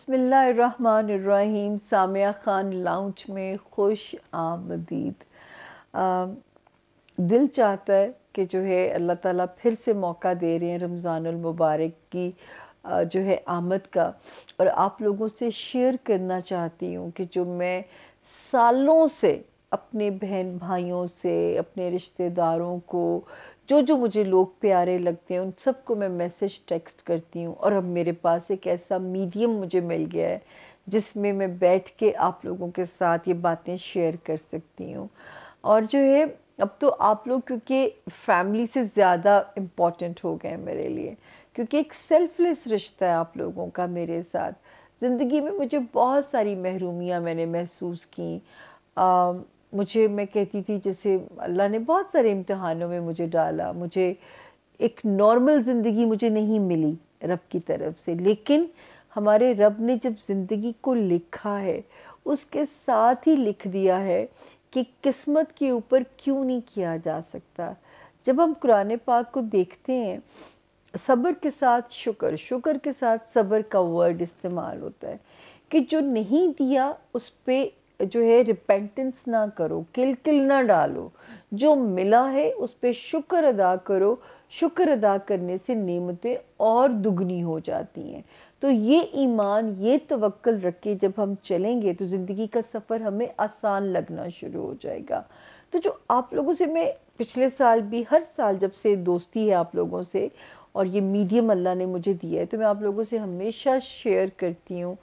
बिस्मिल्लाहिर्रहमानिर्रहीम सामिया ख़ान लाउंज में खुश आमदीद दिल चाहता है कि जो है अल्लाह ताला फिर से मौका दे रहे हैं रमज़ानमबारक की जो है आमद का और आप लोगों से शेयर करना चाहती हूँ कि जो मैं सालों से अपने बहन भाइयों से अपने रिश्तेदारों को जो जो मुझे लोग प्यारे लगते हैं उन सबको मैं मैसेज टेक्स्ट करती हूँ और अब मेरे पास एक ऐसा मीडियम मुझे मिल गया है जिसमें मैं बैठ के आप लोगों के साथ ये बातें शेयर कर सकती हूँ और जो है अब तो आप लोग क्योंकि फैमिली से ज़्यादा इम्पॉर्टेंट हो गए हैं मेरे लिए क्योंकि एक सेल्फलेस रिश्ता है आप लोगों का मेरे साथ ज़िंदगी में मुझे बहुत सारी महरूमियाँ मैंने महसूस की मुझे मैं कहती थी जैसे अल्लाह ने बहुत सारे इम्तहानों में मुझे डाला मुझे एक नॉर्मल ज़िंदगी मुझे नहीं मिली रब की तरफ से लेकिन हमारे रब ने जब ज़िंदगी को लिखा है उसके साथ ही लिख दिया है कि किस्मत के ऊपर क्यों नहीं किया जा सकता जब हम कुरान पाक को देखते हैं सब्र के साथ शुक्र शुक्र के साथ सब्र का वर्ड इस्तेमाल होता है कि जो नहीं दिया उस पर जो है रिपेंटेंस ना करो किल किल ना डालो जो मिला है उस पर शुक्र अदा करो शुक्र अदा करने से नेमतें और दुगनी हो जाती हैं तो ये ईमान ये तवक्ल रख के जब हम चलेंगे तो ज़िंदगी का सफ़र हमें आसान लगना शुरू हो जाएगा तो जो आप लोगों से मैं पिछले साल भी हर साल जब से दोस्ती है आप लोगों से और ये मीडियम अल्लाह ने मुझे दिया है तो मैं आप लोगों से हमेशा शेयर करती हूँ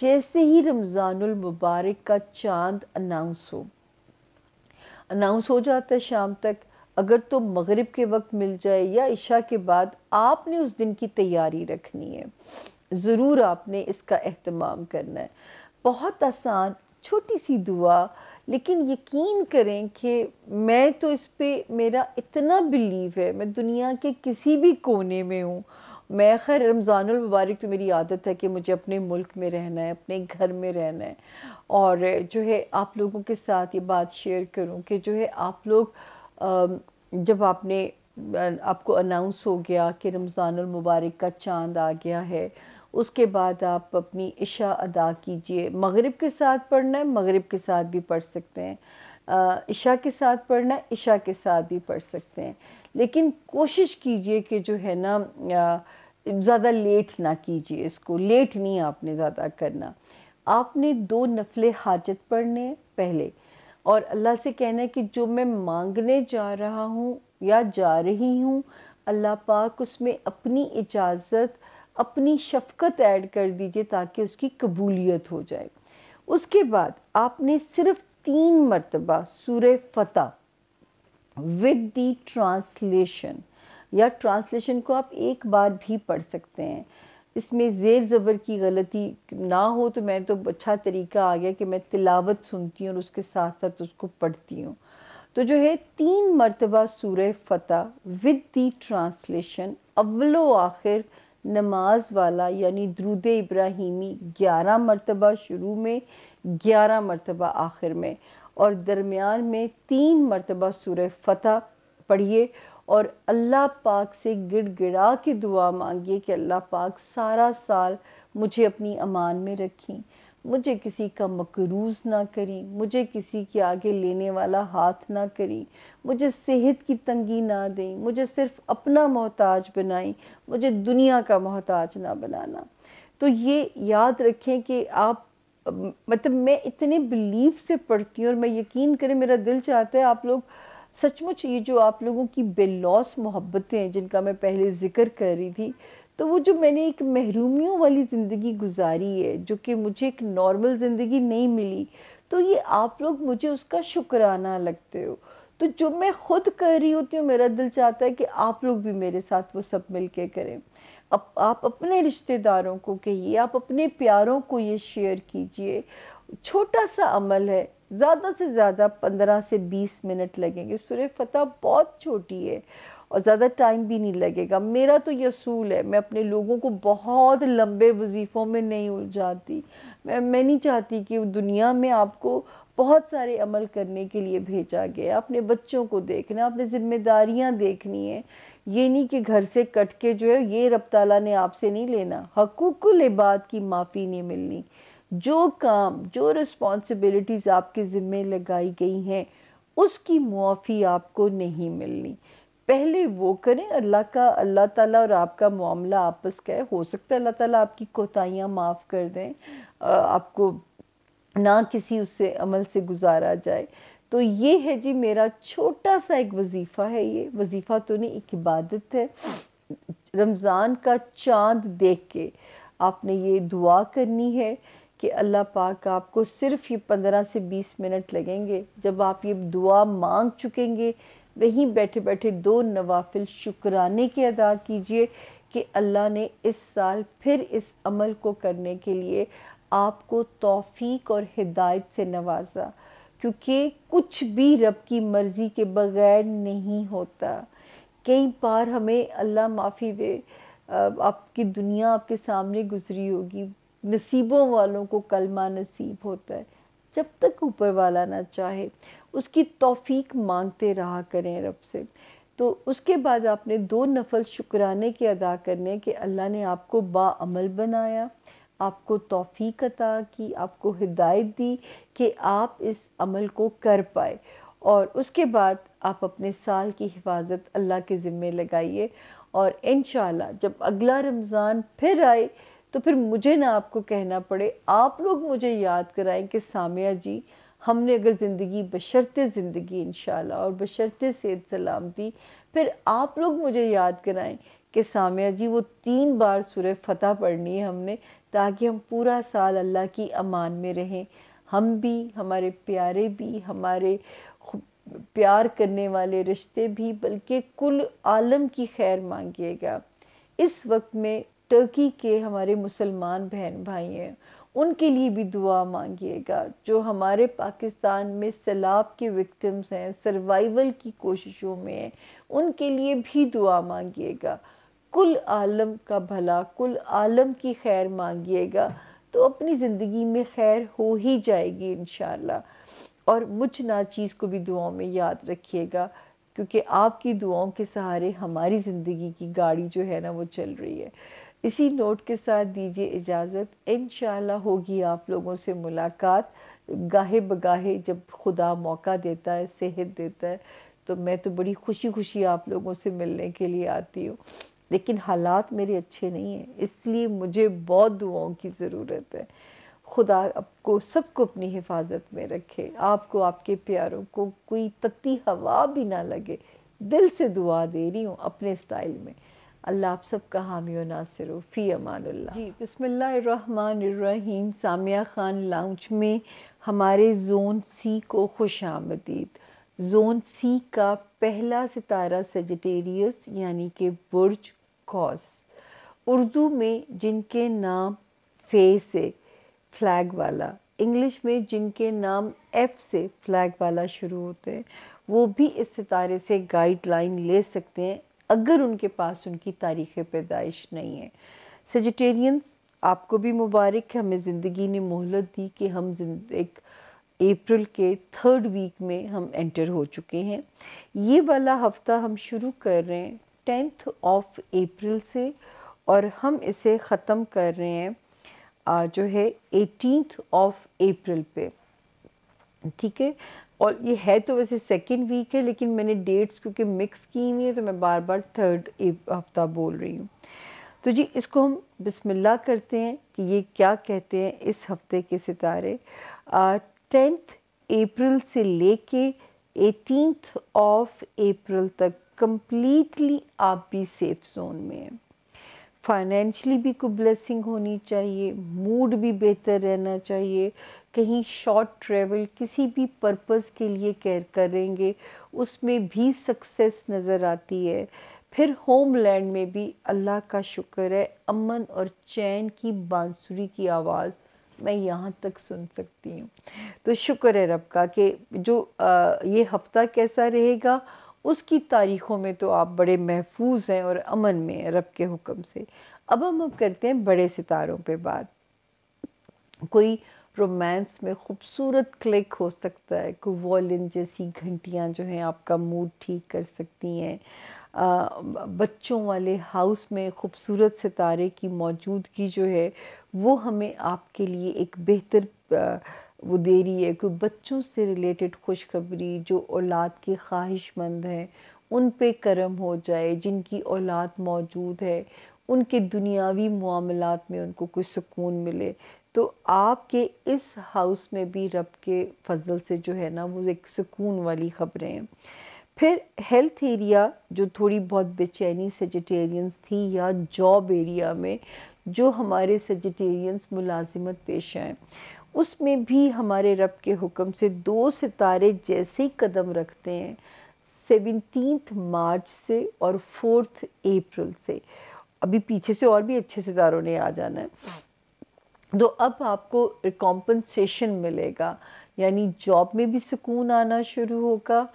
जैसे ही रमज़ानुल मुबारक का चांद अनाउंस हो अनाउंस हो जाता है शाम तक अगर तो मगरिब के वक्त मिल जाए या इशा के बाद आपने उस दिन की तैयारी रखनी है ज़रूर आपने इसका अहतमाम करना है बहुत आसान छोटी सी दुआ लेकिन यकीन करें कि मैं तो इस पर मेरा इतना बिलीव है मैं दुनिया के किसी भी कोने में हूँ मैं खैर रमज़ान मुबारक तो मेरी आदत है कि मुझे अपने मुल्क में रहना है अपने घर में रहना है और जो है आप लोगों के साथ ये बात शेयर करूँ कि जो है आप लोग जब आपने आपको अनाउंस हो गया कि रमज़ान मुबारक का चांद आ गया है उसके बाद आप अपनी इशा अदा कीजिए मगरिब के साथ पढ़ना है मगरिब के साथ भी पढ़ सकते हैं इशा के साथ पढ़ना है इशा के साथ भी पढ़ सकते हैं लेकिन कोशिश कीजिए कि जो है ना ज़्यादा लेट ना कीजिए इसको लेट नहीं आपने ज़्यादा करना आपने दो नफले हाजत पढ़ने पहले और अल्लाह से कहना है कि जो मैं मांगने जा रहा हूँ या जा रही हूँ अल्लाह पाक उसमें अपनी इजाज़त अपनी शफकत ऐड कर दीजिए ताकि उसकी कबूलियत हो जाए उसके बाद आपने सिर्फ तीन मरतबा सूर फ़तह विद द ट्रांसलेशन या ट्रांसलेशन को आप एक बार भी पढ़ सकते हैं इसमें ज़ेर ज़बर की गलती ना हो तो मैं तो अच्छा तरीका आ गया कि मैं तिलावत सुनती हूँ और उसके साथ साथ उसको पढ़ती हूँ तो जो है तीन मरतबा सूर फ़तह विद द ट्रांसलेशन अवलो आखिर नमाज वाला यानी द्रुद इब्राहिमी ग्यारह मरतबा शुरू में ग्यारह मरतबा आखिर में और दरमियान में तीन मरतबा सूर फ़तह पढ़िए और अल्लाह पाक से गिड़ा के दुआ मांगिए कि अल्लाह पाक सारा साल मुझे अपनी अमान में रखें मुझे किसी का मकरूज ना करी मुझे किसी के आगे लेने वाला हाथ ना करी मुझे सेहत की तंगी ना दें मुझे सिर्फ अपना मोहताज बनाई मुझे दुनिया का मोहताज ना बनाना तो ये याद रखें कि आप मतलब मैं इतने बिलीव से पढ़ती हूँ और मैं यकीन करें मेरा दिल चाहता है आप लोग सचमुच ये जो आप लोगों की बेलौस मोहब्बतें हैं जिनका मैं पहले ज़िक्र कर रही थी तो वो जो मैंने एक महरूमियों वाली ज़िंदगी गुजारी है जो कि मुझे एक नॉर्मल ज़िंदगी नहीं मिली तो ये आप लोग मुझे उसका शुक्राना लगते हो तो जो मैं खुद कर रही होती हूँ मेरा दिल चाहता है कि आप लोग भी मेरे साथ वो सब मिल के करें अप, आप अपने रिश्तेदारों को कहिए आप अपने प्यारों को ये शेयर कीजिए छोटा सा अमल है ज़्यादा से ज़्यादा पंद्रह से बीस मिनट लगेंगे सुर फतह बहुत छोटी है और ज़्यादा टाइम भी नहीं लगेगा मेरा तो ये असूल है मैं अपने लोगों को बहुत लंबे वजीफ़ों में नहीं उलझाती मैं मैं नहीं चाहती कि दुनिया में आपको बहुत सारे अमल करने के लिए भेजा गया अपने बच्चों को देखना अपनी ज़िम्मेदारियाँ देखनी है ये नहीं कि घर से कट के जो है ये रब ताला ने आपसे नहीं लेना हकूकुल इबाद की माफ़ी नहीं मिलनी जो काम जो रिस्पॉन्सिबिलिटीज़ आपके ज़िम्मे लगाई गई हैं उसकी मुआफ़ी आपको नहीं मिलनी पहले वो करें अल्लाह का अल्लाह ताला और आपका मामला आपस का है हो सकता है अल्लाह ताला आपकी कोताहियाँ माफ़ कर दें आपको ना किसी उससे अमल से गुजारा जाए तो ये है जी मेरा छोटा सा एक वजीफ़ा है ये वजीफ़ा तो नहीं एक इबादत है रमज़ान का चांद देख के आपने ये दुआ करनी है कि अल्लाह पाक आपको सिर्फ ये पंद्रह से बीस मिनट लगेंगे जब आप ये दुआ मांग चुकेंगे वहीं बैठे बैठे दो नवाफिल शुक्राने के अदा कीजिए कि अल्लाह ने इस साल फिर इस अमल को करने के लिए आपको तौफीक और हिदायत से नवाजा क्योंकि कुछ भी रब की मर्ज़ी के बगैर नहीं होता कई बार हमें अल्लाह माफ़ी दे आपकी दुनिया आपके सामने गुजरी होगी नसीबों वालों को कलमा नसीब होता है जब तक ऊपर वाला ना चाहे उसकी तौफीक मांगते रहा करें रब से तो उसके बाद आपने दो नफल शुक्राने के अदा करने के अल्लाह ने आपको बामल बनाया आपको तोफ़ी अता की आपको हिदायत दी कि आप इस अमल को कर पाए और उसके बाद आप अपने साल की हिफाजत अल्लाह के ज़िम्मे लगाइए और इन जब अगला रमज़ान फिर आए तो फिर मुझे ना आपको कहना पड़े आप लोग मुझे याद कराएं कि सामिया जी हमने अगर ज़िंदगी बशरत ज़िंदगी इन और बशरत सेहत सलामती फिर आप लोग मुझे याद कराएं कि सामिया जी वो तीन बार सूर्य फतह पढ़नी है हमने ताकि हम पूरा साल अल्लाह की अमान में रहें हम भी हमारे प्यारे भी हमारे प्यार करने वाले रिश्ते भी बल्कि कुल आलम की खैर मांगिएगा इस वक्त में टर्की के हमारे मुसलमान बहन भाई हैं उनके लिए भी दुआ मांगिएगा जो हमारे पाकिस्तान में सैलाब के विक्टिम्स हैं सर्वाइवल की कोशिशों में हैं उनके लिए भी दुआ मांगिएगा कुल आलम का भला कुल आलम की खैर मांगिएगा तो अपनी ज़िंदगी में खैर हो ही जाएगी इन और मुझ ना चीज़ को भी दुआओं में याद रखिएगा क्योंकि आपकी दुआओं के सहारे हमारी ज़िंदगी की गाड़ी जो है ना वो चल रही है इसी नोट के साथ दीजिए इजाज़त इन होगी आप लोगों से मुलाकात गाहे बगाहे जब खुदा मौका देता है सेहत देता है तो मैं तो बड़ी खुशी खुशी आप लोगों से मिलने के लिए आती हूँ लेकिन हालात मेरे अच्छे नहीं हैं इसलिए मुझे बहुत दुआओं की ज़रूरत है खुदा आपको सबको अपनी हिफाजत में रखे आपको आपके प्यारों को कोई तत्ती हवा भी ना लगे दिल से दुआ दे रही हूँ अपने स्टाइल में अल्लाह आप का हामी नासिर हो फ़ी अमानुल्ला जी बसमीम सामिया ख़ान लाउंज में हमारे जोन सी को खुश आमदीद जोन सी का पहला सितारा सेजटेरियस यानी कि बुर्ज कॉज उर्दू में जिनके नाम फे से फ्लैग वाला इंग्लिश में जिनके नाम एफ़ से फ्लैग वाला शुरू होते हैं वो भी इस सितारे से गाइडलाइन ले सकते हैं अगर उनके पास उनकी तारीख़ पैदाइश नहीं है सजिटेरियंस आपको भी मुबारक है हमें ज़िंदगी ने मोहलत दी कि हम एक अप्रैल के थर्ड वीक में हम एंटर हो चुके हैं ये वाला हफ्ता हम शुरू कर रहे हैं टेंथ ऑफ अप्रैल से और हम इसे ख़त्म कर रहे हैं जो है एटीनथ ऑफ अप्रैल पे ठीक है और ये है तो वैसे सेकेंड वीक है लेकिन मैंने डेट्स क्योंकि मिक्स की हुई है तो मैं बार बार थर्ड हफ्ता बोल रही हूँ तो जी इसको हम बिस्मिल्लाह करते हैं कि ये क्या कहते हैं इस हफ्ते के सितारे टेंथ अप्रैल से लेके एटीनथ ऑफ अप्रैल तक कम्प्लीटली आप भी सेफ जोन में हैं फाइनेंशली भी कोई ब्लेसिंग होनी चाहिए मूड भी बेहतर रहना चाहिए कहीं शॉर्ट ट्रैवल किसी भी पर्पस के लिए केयर करेंगे उसमें भी सक्सेस नज़र आती है फिर होमलैंड में भी अल्लाह का शुक्र है अमन और चैन की बांसुरी की आवाज़ मैं यहाँ तक सुन सकती हूँ तो शुक्र है रब का कि जो आ, ये हफ्ता कैसा रहेगा उसकी तारीख़ों में तो आप बड़े महफूज हैं और अमन में रब के हुक्म से अब हम अब करते हैं बड़े सितारों पे बात कोई रोमांस में खूबसूरत क्लिक हो सकता है कोई वॉलिन जैसी घंटियाँ जो हैं आपका मूड ठीक कर सकती हैं बच्चों वाले हाउस में खूबसूरत सितारे की मौजूदगी जो है वो हमें आपके लिए एक बेहतर वो दे रही है कोई बच्चों से रिलेटेड खुशखबरी जो औलाद की ख्वाहिशमंद है उन पे करम हो जाए जिनकी औलाद मौजूद है उनके दुनियावी मामलों में उनको कोई सुकून मिले तो आपके इस हाउस में भी रब के फजल से जो है ना वो एक सुकून वाली खबरें हैं फिर हेल्थ एरिया जो थोड़ी बहुत बेचैनी सेजिटेरियंस थी या जॉब एरिया में जो हमारे सेजिटेरियंस मुलाजिमत पेशा हैं उसमें भी हमारे रब के हुक्म से दो सितारे जैसे ही कदम रखते हैं सेवनटीन मार्च से और फोर्थ अप्रैल से अभी पीछे से और भी अच्छे सितारों ने आ जाना है तो अब आपको कॉम्पनसेशन मिलेगा यानी जॉब में भी सुकून आना शुरू होगा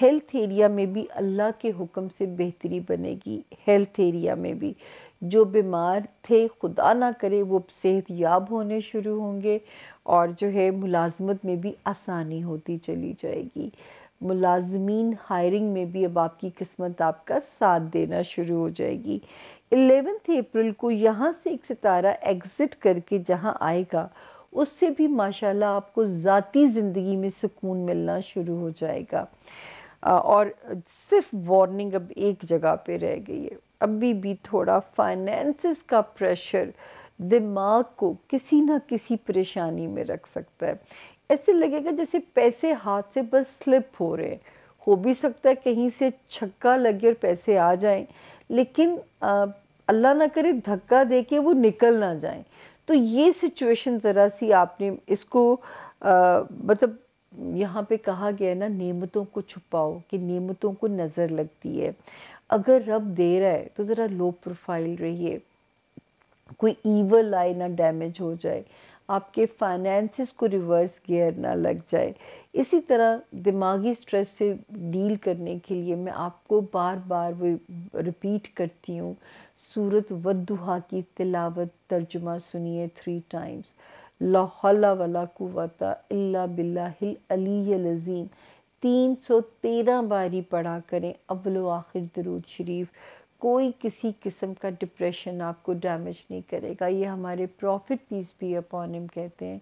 हेल्थ एरिया में भी अल्लाह के हुक्म से बेहतरी बनेगी हेल्थ एरिया में भी जो बीमार थे खुदा ना करे वो सेहत याब होने शुरू होंगे और जो है मुलाजमत में भी आसानी होती चली जाएगी मुलाजमीन हायरिंग में भी अब आपकी किस्मत आपका साथ देना शुरू हो जाएगी एलेवेंथ अप्रैल को यहाँ से एक सितारा एग्ज़िट करके जहाँ आएगा उससे भी माशाल्लाह आपको ज़ाती ज़िंदगी में सुकून मिलना शुरू हो जाएगा और सिर्फ वार्निंग अब एक जगह पे रह गई है अभी भी थोड़ा फाइनेंसिस का प्रेशर दिमाग को किसी ना किसी परेशानी में रख सकता है ऐसे लगेगा जैसे पैसे हाथ से बस स्लिप हो रहे हैं हो भी सकता है कहीं से छक्का लगे और पैसे आ जाएं लेकिन अल्लाह ना करे धक्का दे के वो निकल ना जाएं तो ये सिचुएशन ज़रा सी आपने इसको मतलब यहाँ पे कहा गया है ना नेमतों को छुपाओ कि नेमतों को नज़र लगती है अगर रब दे रहा है तो ज़रा लो प्रोफाइल रहिए कोई ईवल आई ना डैमेज हो जाए आपके फाइनेंसिस को रिवर्स गियर ना लग जाए इसी तरह दिमागी स्ट्रेस से डील करने के लिए मैं आपको बार बार वो रिपीट करती हूँ सूरत वदुहा की तिलावत तर्जुमा सुनिए थ्री टाइम्स लाहौला वला कुवाता बिल्ला हिल अली लज़ीम तीन सौ तेरह बारी पढ़ा करें अव्वल आखिर दरूद शरीफ कोई किसी किस्म का डिप्रेशन आपको डैमेज नहीं करेगा ये हमारे prophet peace be upon him कहते हैं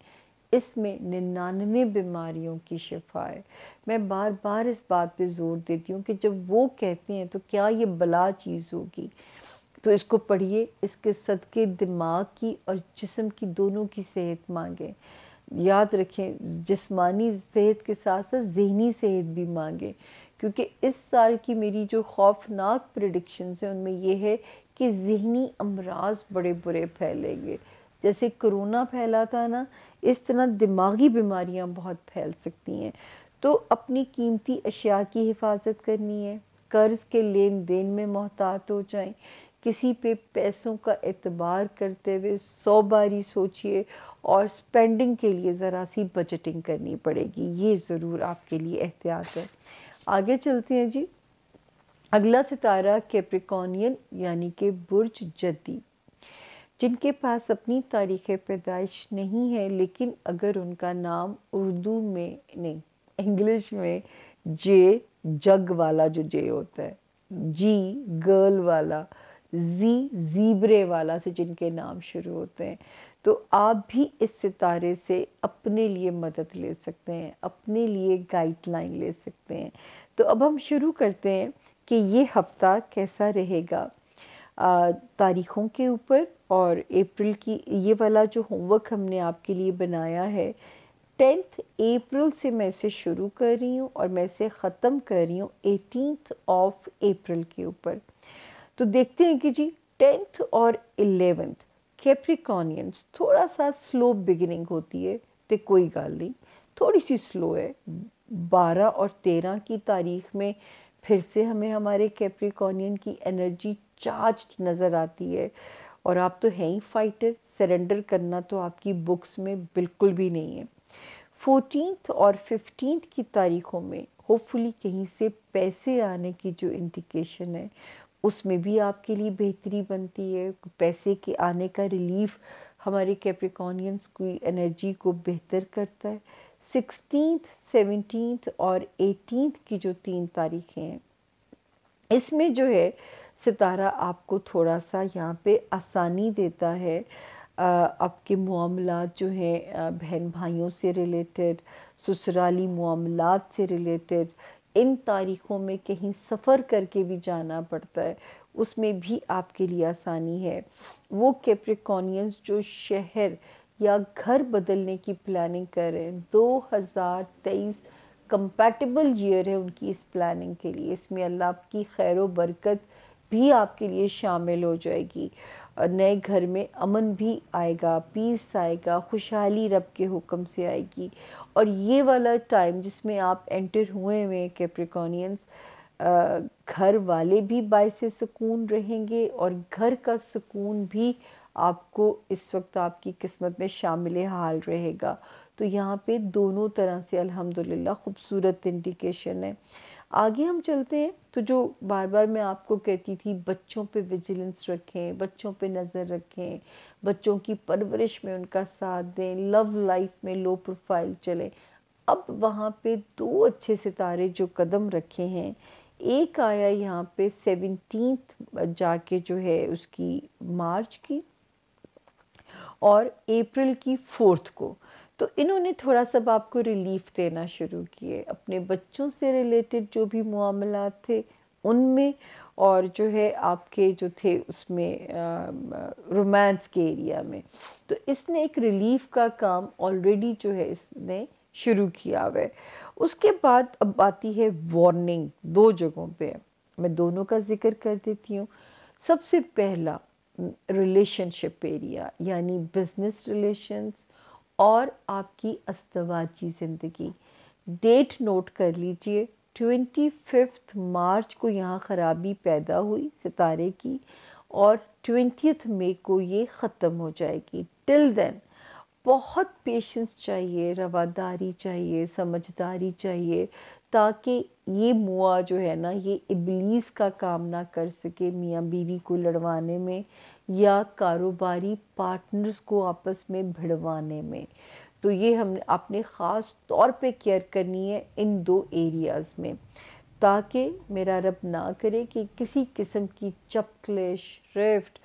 इसमें निन्यानवे बीमारियों की शिफा है मैं बार बार इस बात पे जोर देती हूँ कि जब वो कहते हैं तो क्या ये बला चीज़ होगी तो इसको पढ़िए इसके सदके दिमाग की और जिसम की दोनों की सेहत मांगे याद रखें जिस्मानी सेहत के साथ साथ जहनी सेहत भी मांगे क्योंकि इस साल की मेरी जो खौफनाक प्रडिक्शन हैं उनमें यह है कि जहनी अमराज बड़े बुरे फैलेंगे जैसे कोरोना फैला था ना इस तरह दिमागी बीमारियां बहुत फैल सकती हैं तो अपनी कीमती अशिया की हिफाजत करनी है कर्ज़ के लेन देन में मोहतात हो जाएं किसी पे पैसों का एतबार करते हुए सौ बारी सोचिए और स्पेंडिंग के लिए ज़रा सी बजटिंग करनी पड़ेगी ये ज़रूर आपके लिए एहतियात है आगे चलते हैं जी अगला सितारा कैप्रिकॉनियन यानी कि बुर्ज जदी जिनके पास अपनी तारीख पैदाइश नहीं है लेकिन अगर उनका नाम उर्दू में नहीं इंग्लिश में जे जग वाला जो जे होता है जी गर्ल वाला जी जीबरे वाला से जिनके नाम शुरू होते हैं तो आप भी इस सितारे से अपने लिए मदद ले सकते हैं अपने लिए गाइडलाइन ले सकते हैं तो अब हम शुरू करते हैं कि ये हफ्ता कैसा रहेगा तारीखों के ऊपर और अप्रैल की ये वाला जो होमवर्क हमने आपके लिए बनाया है टेंथ अप्रैल से मैं इसे शुरू कर रही हूँ और मैं इसे ख़त्म कर रही हूँ एटीनथ ऑफ अप्रैल के ऊपर तो देखते हैं कि जी टेंथ और एलेवेंथ कैप्रिकॉनियंस थोड़ा सा स्लो बिगिनिंग होती है तो कोई गल नहीं थोड़ी सी स्लो है बारह और तेरह की तारीख में फिर से हमें हमारे कैप्रिकॉनियन की एनर्जी चार्ज नज़र आती है और आप तो हैं ही फाइटर सरेंडर करना तो आपकी बुक्स में बिल्कुल भी नहीं है फोर्टीन और फिफ्टीन की तारीखों में होपफुली कहीं से पैसे आने की जो इंडिकेशन है उसमें भी आपके लिए बेहतरी बनती है पैसे के आने का रिलीफ हमारे कैप्रिकॉनियंस की एनर्जी को बेहतर करता है सिक्सटीन सेवनटीन और एटीन की जो तीन तारीखें हैं इसमें जो है सितारा आपको थोड़ा सा यहाँ पे आसानी देता है आपके मामला जो हैं बहन भाइयों से रिलेटेड ससुराली मामला से रिलेटेड इन तारीखों में कहीं सफ़र करके भी जाना पड़ता है उसमें भी आपके लिए आसानी है वो कैप्रिकॉनियंस जो शहर या घर बदलने की प्लानिंग कर रहे हैं 2023 कंपैटिबल ईयर है उनकी इस प्लानिंग के लिए इसमें अल्लाह की खैर बरकत भी आपके लिए शामिल हो जाएगी और नए घर में अमन भी आएगा पीस आएगा खुशहाली रब के हुक्म से आएगी और ये वाला टाइम जिसमें आप एंटर हुए हुए कैप्रिकॉनियंस घर वाले भी बायस सुकून रहेंगे और घर का सुकून भी आपको इस वक्त आपकी किस्मत में शामिल हाल रहेगा तो यहाँ पे दोनों तरह से अल्हम्दुलिल्लाह खूबसूरत इंडिकेशन है आगे हम चलते हैं तो जो बार बार मैं आपको कहती थी बच्चों पे विजिलेंस रखें बच्चों पे नज़र रखें बच्चों की परवरिश में उनका साथ दें लव लाइफ में लो प्रोफाइल चले अब वहाँ पे दो अच्छे सितारे जो कदम रखे हैं एक आया यहाँ पे सेवनटीन जाके जो है उसकी मार्च की और अप्रैल की फोर्थ को तो इन्होंने थोड़ा सा आपको रिलीफ देना शुरू किए अपने बच्चों से रिलेटेड जो भी मामला थे उनमें और जो है आपके जो थे उसमें रोमांस के एरिया में तो इसने एक रिलीफ का काम ऑलरेडी जो है इसने शुरू किया हुआ है उसके बाद अब आती है वार्निंग दो जगहों पे मैं दोनों का जिक्र कर देती हूँ सबसे पहला रिलेशनशिप एरिया यानी बिजनेस रिलेशंस और आपकी अस्तवाची ज़िंदगी डेट नोट कर लीजिए ट्वेंटी फिफ्थ मार्च को यहाँ ख़राबी पैदा हुई सितारे की और ट्वेंटियथ मे को ये ख़त्म हो जाएगी टिल देन बहुत पेशेंस चाहिए रवादारी चाहिए समझदारी चाहिए ताकि ये मुआ जो है ना ये इबलीस का काम ना कर सके मियाँ बीवी को लड़वाने में या कारोबारी पार्टनर्स को आपस में भिड़वाने में तो ये हम आपने ख़ास तौर पे केयर करनी है इन दो एरियाज़ में ताकि मेरा रब ना करे कि किसी किस्म की चपकलेश रिफ्ट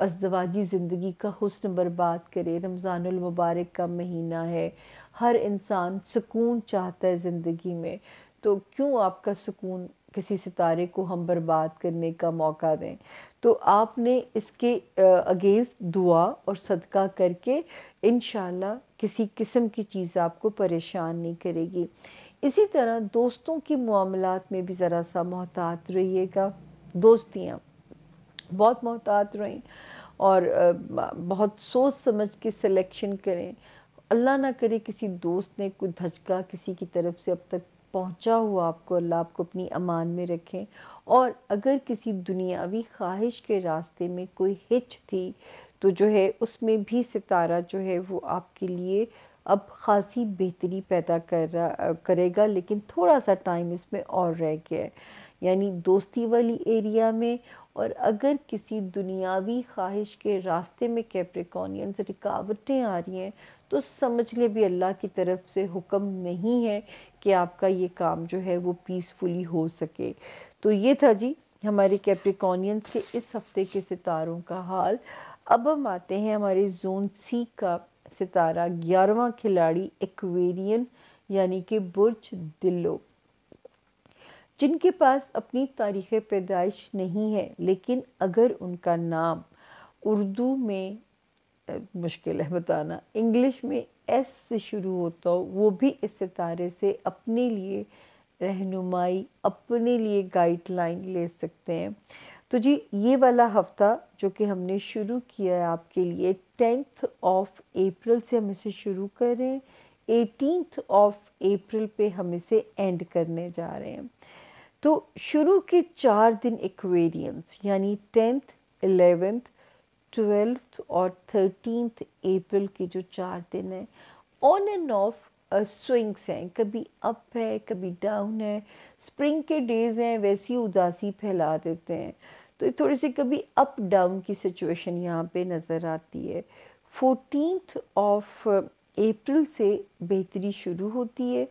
अजदवाजी ज़िंदगी का हसन बर्बाद करे रमज़ानमबारक का महीना है हर इंसान सुकून चाहता है ज़िंदगी में तो क्यों आपका सुकून किसी सितारे को हम बर्बाद करने का मौका दें तो आपने इसके अगेंस्ट दुआ और सदका करके इन किसी किस्म की चीज़ आपको परेशान नहीं करेगी इसी तरह दोस्तों के मामलात में भी ज़रा सा मोहतात रहिएगा दोस्तियाँ बहुत मोहतात रहें और बहुत सोच समझ के सिलेक्शन करें अल्लाह ना करे किसी दोस्त ने कोई धचका किसी की तरफ से अब तक पहुंचा हुआ आपको अल्लाह आपको अपनी अमान में रखें और अगर किसी दुनियावी ख्वाहिश के रास्ते में कोई हिच थी तो जो है उसमें भी सितारा जो है वो आपके लिए अब ख़ासी बेहतरी पैदा कर रहा करेगा लेकिन थोड़ा सा टाइम इसमें और रह गया है यानी दोस्ती वाली एरिया में और अगर किसी दुनियावी ख्वाहिश के रास्ते में से रिकावटें आ रही हैं तो समझ ले भी अल्लाह की तरफ से हुक्म नहीं है कि आपका ये काम जो है वो पीसफुली हो सके तो ये था जी हमारे कैप्रिकॉनियंस के इस हफ्ते के सितारों का हाल अब हम आते हैं हमारे जोन सी का सितारा ग्यारहवा खिलाड़ी एक्वेरियन यानी कि बुर्ज दिल्लो जिनके पास अपनी तारीख पैदाइश नहीं है लेकिन अगर उनका नाम उर्दू में मुश्किल है बताना इंग्लिश में एस से शुरू होता हो वो भी इस सितारे से अपने लिए रहनुमाई अपने लिए गाइडलाइन ले सकते हैं तो जी ये वाला हफ्ता जो कि हमने शुरू किया है आपके लिए टेंथ ऑफ अप्रैल से हम इसे शुरू कर रहे हैं एटीनथ ऑफ अप्रैल पे हम इसे एंड करने जा रहे हैं तो शुरू के चार दिन एक्वेरियंस यानी टेंथ एलेवेंथ ट्वेल्थ और थर्टीनथ अप्रैल के जो चार दिन हैं ऑन एंड ऑफ स्विंग्स हैं कभी अप है कभी डाउन है स्प्रिंग के डेज हैं वैसी उदासी फैला देते हैं तो थोड़ी सी कभी अप डाउन की सिचुएशन यहाँ पे नज़र आती है फोर्टीन ऑफ अप्रैल से बेहतरी शुरू होती है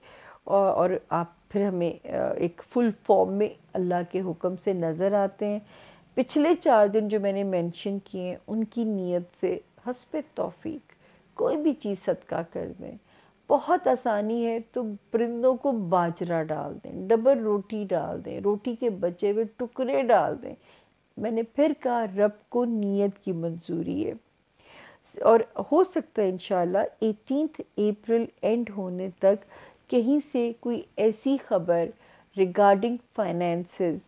और आप फिर हमें uh, एक फुल फॉर्म में अल्लाह के हुक्म से नज़र आते हैं पिछले चार दिन जो मैंने मेंशन किए हैं उनकी नीयत से हसब तौफीक कोई भी चीज़ सदका कर दें बहुत आसानी है तो परिंदों को बाजरा डाल दें डबल रोटी डाल दें रोटी के बचे हुए टुकड़े डाल दें मैंने फिर कहा रब को नीयत की मंजूरी है और हो सकता है इन एटीन अप्रैल एंड होने तक कहीं से कोई ऐसी खबर रिगार्डिंग फाइनेंसेस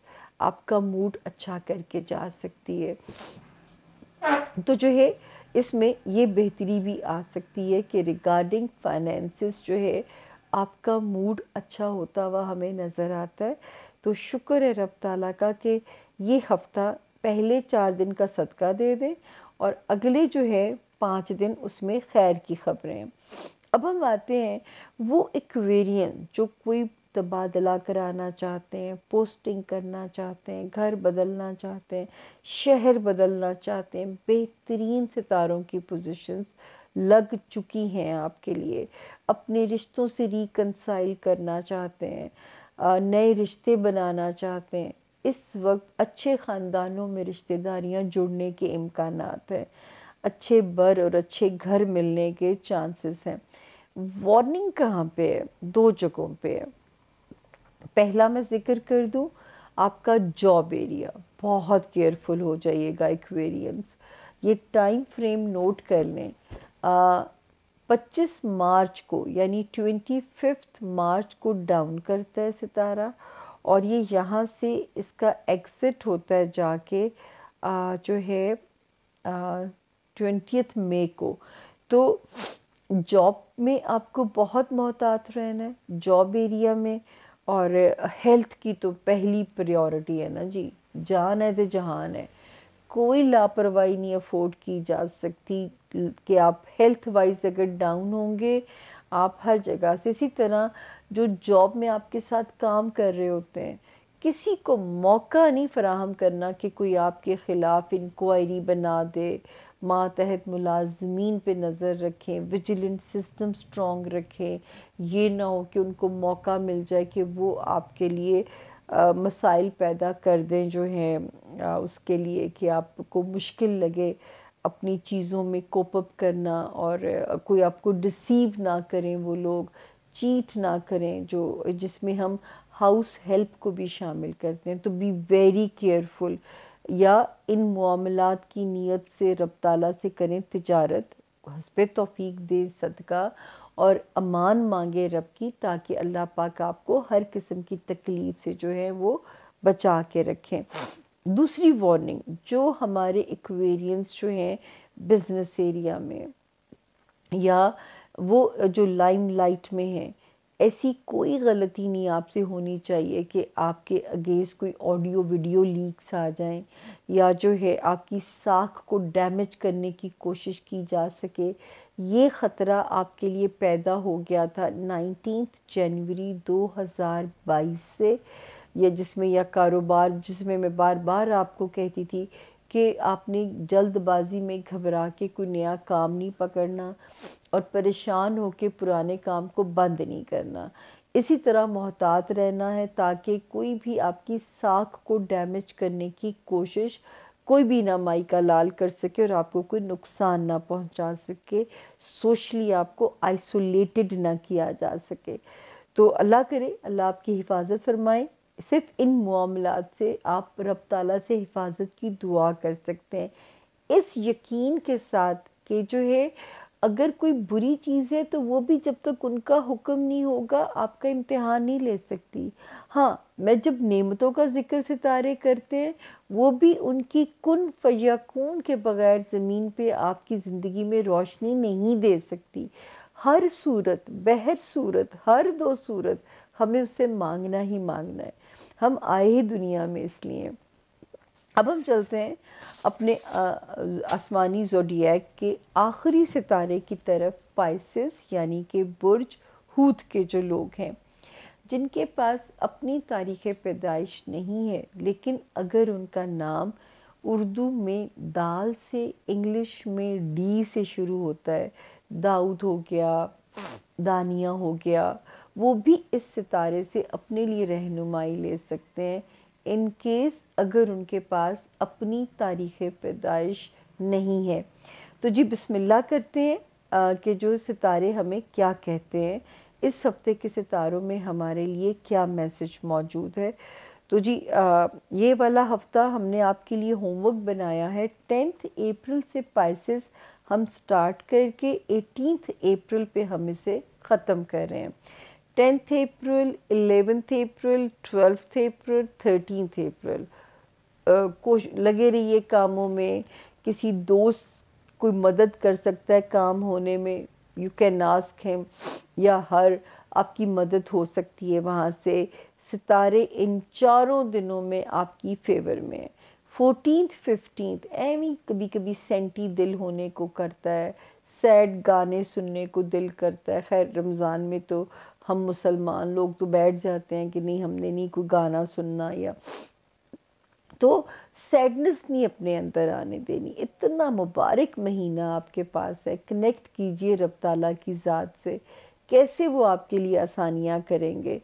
आपका मूड अच्छा करके जा सकती है तो जो है इसमें ये बेहतरी भी आ सकती है कि रिगार्डिंग फाइनेंसेस जो है आपका मूड अच्छा होता हुआ हमें नज़र आता है तो शुक्र है रब ताला का कि ये हफ्ता पहले चार दिन का सदका दे दें और अगले जो है पाँच दिन उसमें खैर की खबरें अब हम आते हैं वो एकवेरियन जो कोई तबादला कराना चाहते हैं पोस्टिंग करना चाहते हैं घर बदलना चाहते हैं शहर बदलना चाहते हैं बेहतरीन सितारों की पोजीशंस लग चुकी हैं आपके लिए अपने रिश्तों से रिकनसाइल करना चाहते हैं नए रिश्ते बनाना चाहते हैं इस वक्त अच्छे ख़ानदानों में रिश्तेदारियां जुड़ने के इम्कान हैं अच्छे बर और अच्छे घर मिलने के चांसेस हैं वार्निंग कहाँ पे है दो जगहों पे है पहला मैं जिक्र कर दूँ आपका जॉब एरिया बहुत केयरफुल हो जाइएगा एक्वेरियंस ये टाइम फ्रेम नोट कर लें पच्चीस मार्च को यानी ट्वेंटी फिफ्थ मार्च को डाउन करता है सितारा और ये यहाँ से इसका एग्ज़िट होता है जाके जो है ट्वेंटियथ मई को तो जॉब में आपको बहुत मोहतात रहना है जॉब एरिया में और हेल्थ की तो पहली प्रायोरिटी है ना जी जान है तो जहान है कोई लापरवाही नहीं अफोर्ड की जा सकती कि आप हेल्थ वाइज अगर डाउन होंगे आप हर जगह से इसी तरह जो जॉब में आपके साथ काम कर रहे होते हैं किसी को मौका नहीं फराहम करना कि कोई आपके ख़िलाफ़ इंक्वायरी बना दे मातहत मुलाजमीन पे नज़र रखें विजिलेंट सिस्टम स्ट्रॉन्ग रखें ये ना हो कि उनको मौका मिल जाए कि वो आपके लिए आ, मसाइल पैदा कर दें जो हैं उसके लिए कि आपको मुश्किल लगे अपनी चीज़ों में कोपअप करना और कोई आपको डिसीव ना करें वो लोग चीट ना करें जो जिसमें हम हाउस हेल्प को भी शामिल करते हैं तो बी वेरी केयरफुल या इन मामलात की नीयत से रब ताला से करें तजारत हसब तोफ़ी दे सदका और अमान मांगे रब की ताकि अल्लाह पाक आपको हर किस्म की तकलीफ़ से जो है वो बचा के रखें दूसरी वार्निंग जो हमारे एक्वेरियंस जो हैं बिज़नेस एरिया में या वो जो लाइम लाइट में है ऐसी कोई गलती नहीं आपसे होनी चाहिए कि आपके अगेंस्ट कोई ऑडियो वीडियो लीक्स आ जाएं या जो है आपकी साख को डैमेज करने की कोशिश की जा सके ये ख़तरा आपके लिए पैदा हो गया था नाइनटीन जनवरी 2022 से या जिसमें या कारोबार जिसमें मैं बार बार आपको कहती थी कि आपने जल्दबाजी में घबरा के कोई नया काम नहीं पकड़ना और परेशान होकर पुराने काम को बंद नहीं करना इसी तरह मोहतात रहना है ताकि कोई भी आपकी साख को डैमेज करने की कोशिश कोई भी ना माई का लाल कर सके और आपको कोई नुकसान ना पहुंचा सके सोशली आपको आइसोलेटेड ना किया जा सके तो अल्लाह करे अल्लाह आपकी हिफाजत फरमाए सिर्फ इन मामला से आप रब ताला से हिफाजत की दुआ कर सकते हैं इस यकीन के साथ कि जो है अगर कोई बुरी चीज़ है तो वो भी जब तक उनका हुक्म नहीं होगा आपका इम्तहान नहीं ले सकती हाँ मैं जब नेमतों का जिक्र सितारे करते हैं वो भी उनकी कन फयाकून के बगैर ज़मीन पे आपकी ज़िंदगी में रोशनी नहीं दे सकती हर सूरत बहर सूरत हर दो सूरत हमें उसे मांगना ही मांगना है हम आए ही दुनिया में इसलिए अब हम चलते हैं अपने आसमानी जोडियाक के आखिरी सितारे की तरफ पाइसिस यानी कि बुर्ज हूत के जो लोग हैं जिनके पास अपनी तारीख पैदाइश नहीं है लेकिन अगर उनका नाम उर्दू में दाल से इंग्लिश में डी से शुरू होता है दाऊद हो गया दानिया हो गया वो भी इस सितारे से अपने लिए रहनुमाई ले सकते हैं इन केस अगर उनके पास अपनी तारीख़ पैदाइश नहीं है तो जी बिस्मिल्लाह करते हैं कि जो सितारे हमें क्या कहते हैं इस हफ्ते के सितारों में हमारे लिए क्या मैसेज मौजूद है तो जी आ, ये वाला हफ्ता हमने आपके लिए होमवर्क बनाया है टेंथ अप्रैल से पाइसिस हम स्टार्ट करके एटीनथ अप्रैल पे हम इसे ख़त्म कर रहे हैं tenth April eleventh April twelfth April thirteenth April कोश लगे रहिए कामों में किसी दोस्त कोई मदद कर सकता है काम होने में यू कैन आस्क हिम या हर आपकी मदद हो सकती है वहाँ से सितारे इन चारों दिनों में आपकी फेवर में है फोर्टीन फिफ्टीन एवी कभी कभी सेंटी दिल होने को करता है सैड गाने सुनने को दिल करता है खैर रमज़ान में तो हम मुसलमान लोग तो बैठ जाते हैं कि नहीं हमने नहीं कोई गाना सुनना या तो सैडनेस नहीं अपने अंदर आने देनी इतना मुबारक महीना आपके पास है कनेक्ट कीजिए रब ताला की ज़ात से कैसे वो आपके लिए आसानियाँ करेंगे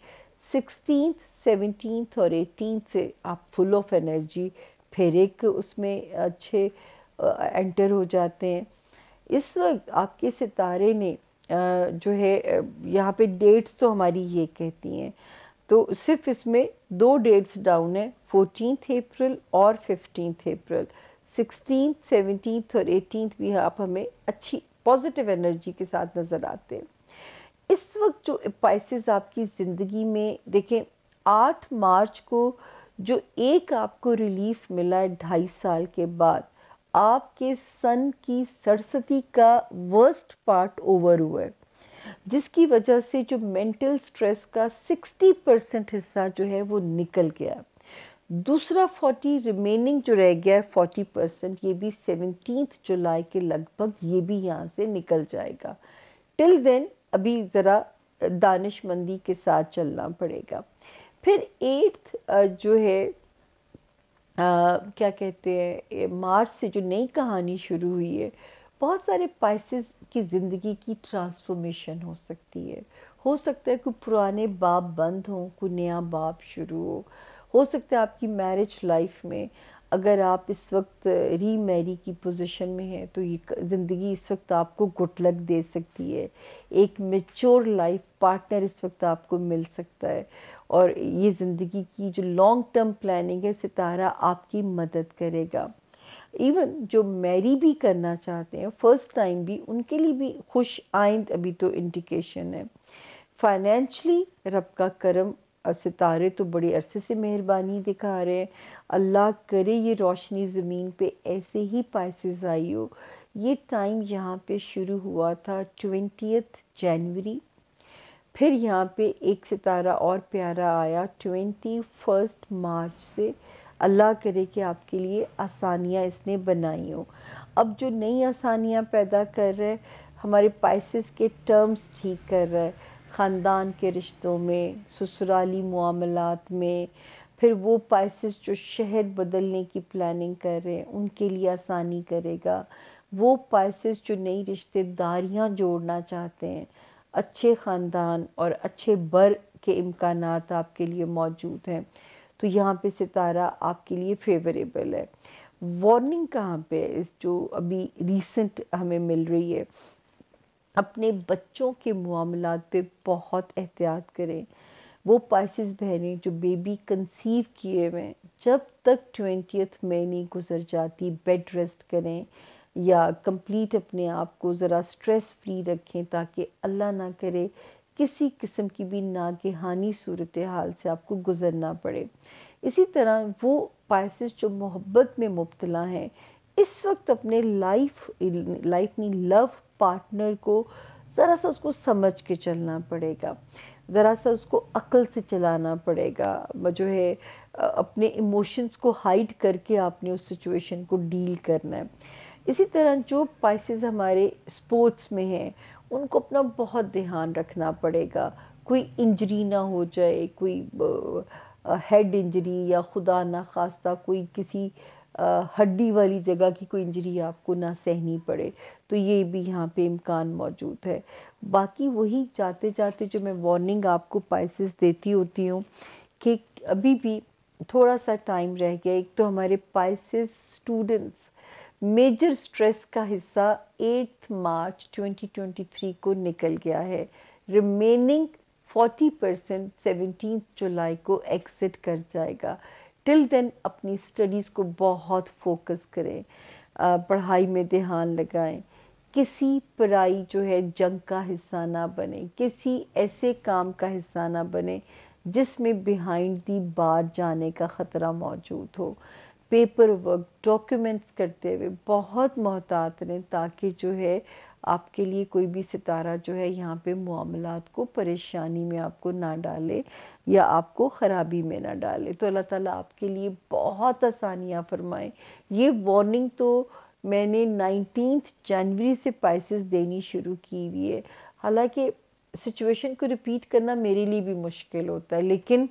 सिक्सटीन सेवनटीन और एटीन से आप फुल ऑफ एनर्जी फिर एक उसमें अच्छे एंटर हो जाते हैं इस वक्त आपके सितारे ने जो है यहाँ पे डेट्स तो हमारी ये कहती हैं तो सिर्फ इसमें दो डेट्स डाउन है फोर्टीन अप्रैल और फिफ्टीन अप्रैल सिक्सटीन सेवनटीन और एटीन भी आप हमें अच्छी पॉजिटिव एनर्जी के साथ नज़र आते हैं इस वक्त जो पाइसिस आपकी ज़िंदगी में देखें आठ मार्च को जो एक आपको रिलीफ मिला है ढाई साल के बाद आपके सन की सरस्वती का वर्स्ट पार्ट ओवर हुआ है जिसकी वजह से जो मेंटल स्ट्रेस का 60 परसेंट हिस्सा जो है वो निकल गया दूसरा 40 रिमेनिंग जो रह गया है 40 परसेंट ये भी सेवनटीन जुलाई के लगभग ये भी यहाँ से निकल जाएगा टिल देन अभी ज़रा दानिशमंदी के साथ चलना पड़ेगा फिर एट्थ जो है क्या कहते हैं मार्च से जो नई कहानी शुरू हुई है बहुत सारे पाइसिस की ज़िंदगी की ट्रांसफॉर्मेशन हो सकती है हो सकता है कोई पुराने बाप बंद हों कोई नया बाप शुरू हो हो सकता है आपकी मैरिज लाइफ में अगर आप इस वक्त री मैरी की पोजीशन में हैं तो ये ज़िंदगी इस वक्त आपको गुटलक दे सकती है एक मेच्योर लाइफ पार्टनर इस वक्त आपको मिल सकता है और ये ज़िंदगी की जो लॉन्ग टर्म प्लानिंग है सितारा आपकी मदद करेगा इवन जो मैरी भी करना चाहते हैं फर्स्ट टाइम भी उनके लिए भी खुश आइंद अभी तो इंडिकेशन है फाइनेंशली रब का करम सितारे तो बड़े अरसे से मेहरबानी दिखा रहे हैं अल्लाह करे ये रोशनी ज़मीन पे ऐसे ही पैसे आई हो ये टाइम यहाँ पे शुरू हुआ था ट्वेंटियथ जनवरी फिर यहाँ पे एक सितारा और प्यारा आया ट्वेंटी फर्स्ट मार्च से अल्लाह करे कि आपके लिए आसानियाँ इसने बनाई हो अब जो नई आसानियाँ पैदा कर रहे हैं हमारे पाइसिस के टर्म्स ठीक कर रहे ख़ानदान के रिश्तों में ससुराली मामलत में फिर वो पाइसिस जो शहर बदलने की प्लानिंग कर रहे हैं उनके लिए आसानी करेगा वो पाइसिस जो नई रिश्तेदारियाँ जोड़ना चाहते हैं अच्छे ख़ानदान और अच्छे बर के इम्कान आपके लिए मौजूद हैं तो यहाँ पे सितारा आपके लिए फेवरेबल है वार्निंग कहाँ पे इस जो अभी रीसेंट हमें मिल रही है अपने बच्चों के मामला पे बहुत एहतियात करें वो पाइसिस बहनें जो बेबी कंसीव किए हुए जब तक ट्वेंटियथ मई नहीं गुजर जाती बेड रेस्ट करें या कंप्लीट अपने आप को ज़रा स्ट्रेस फ्री रखें ताकि अल्लाह ना करे किसी किस्म की भी नागहानी सूरत हाल से आपको गुजरना पड़े इसी तरह वो पाइसिस जो मोहब्बत में मुबतला हैं इस वक्त अपने लाइफ लाइफ नी लव पार्टनर को ज़रा सा उसको समझ के चलना पड़ेगा ज़रा सा उसको अकल से चलाना पड़ेगा जो है अपने इमोशंस को हाइड करके आपने उस सिचुएशन को डील करना है इसी तरह जो पाइसिस हमारे स्पोर्ट्स में हैं उनको अपना बहुत ध्यान रखना पड़ेगा कोई इंजरी ना हो जाए कोई हेड इंजरी या खुदा ना खास्ता कोई किसी हड्डी वाली जगह की कोई इंजरी आपको ना सहनी पड़े तो ये भी यहाँ पे इम्कान मौजूद है बाकी वही जाते जाते जो मैं वार्निंग आपको पाइसिस देती होती हूँ कि अभी भी थोड़ा सा टाइम रह गया एक तो हमारे पाइसिस स्टूडेंट्स मेजर स्ट्रेस का हिस्सा 8 मार्च 2023 को निकल गया है रिमेनिंग 40 परसेंट सेवनटीन जुलाई को एक्सिट कर जाएगा टिल देन अपनी स्टडीज़ को बहुत फोकस करें पढ़ाई में ध्यान लगाएं किसी पढ़ाई जो है जंग का हिस्सा ना बने किसी ऐसे काम का हिस्सा ना बने जिसमें बिहाइंड दी बार जाने का ख़तरा मौजूद हो पेपर वर्क डॉक्यूमेंट्स करते हुए बहुत मोहतात रहें ताकि जो है आपके लिए कोई भी सितारा जो है यहाँ पे मामलात को परेशानी में आपको ना डाले या आपको ख़राबी में ना डाले तो अल्लाह ताला आपके लिए बहुत आसानियाँ फरमाएं ये वार्निंग तो मैंने नाइनटीन जनवरी से पाइसिस देनी शुरू की हुई है हालांकि सिचुएशन को रिपीट करना मेरे लिए भी मुश्किल होता है लेकिन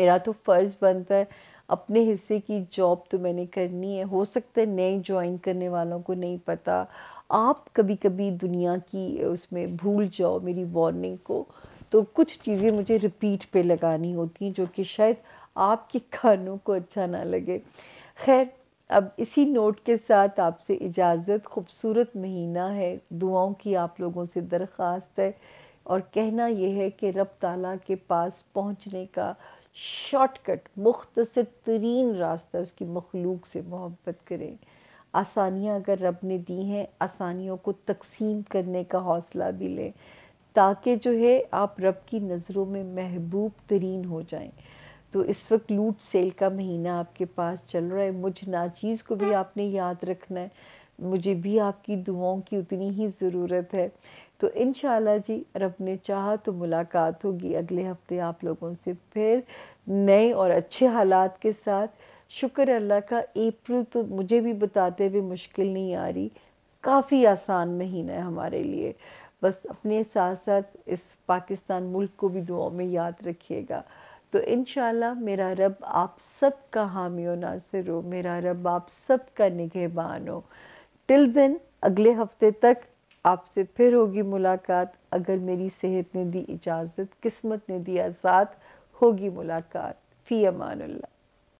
मेरा तो फ़र्ज़ बनता है अपने हिस्से की जॉब तो मैंने करनी है हो सकता है नए ज्वाइन करने वालों को नहीं पता आप कभी कभी दुनिया की उसमें भूल जाओ मेरी वार्निंग को तो कुछ चीज़ें मुझे रिपीट पे लगानी होती हैं जो कि शायद आपके कानों को अच्छा ना लगे खैर अब इसी नोट के साथ आपसे इजाज़त खूबसूरत महीना है दुआओं की आप लोगों से दरख्वास्त है और कहना यह है कि रब ताला के पास पहुंचने का शॉर्टकट मुख्तर तरीन रास्ता उसकी मखलूक से मोहब्बत करें आसानियाँ अगर रब ने दी हैं आसानियों को तकसीम करने का हौसला भी लें ताकि जो है आप रब की नज़रों में महबूब तरीन हो जाएं तो इस वक्त लूट सेल का महीना आपके पास चल रहा है मुझ नाचीज़ को भी आपने याद रखना है मुझे भी आपकी दुआओं की उतनी ही ज़रूरत है तो इन जी रब ने चाह तो मुलाकात होगी अगले हफ्ते आप लोगों से फिर नए और अच्छे हालात के साथ शुक्र अल्लाह का अप्रैल तो मुझे भी बताते हुए मुश्किल नहीं आ रही काफ़ी आसान महीना है हमारे लिए बस अपने साथ साथ इस पाकिस्तान मुल्क को भी दुआओं में याद रखिएगा तो इन मेरा रब आप सब का हामी और नासिर हो मेरा रब आप सब का निगहबान हो टिल दिन अगले हफ्ते तक आपसे फिर होगी मुलाकात अगर मेरी सेहत ने दी इजाज़त किस्मत ने दिया साथ होगी मुलाकात फ़ी अमानुल्ला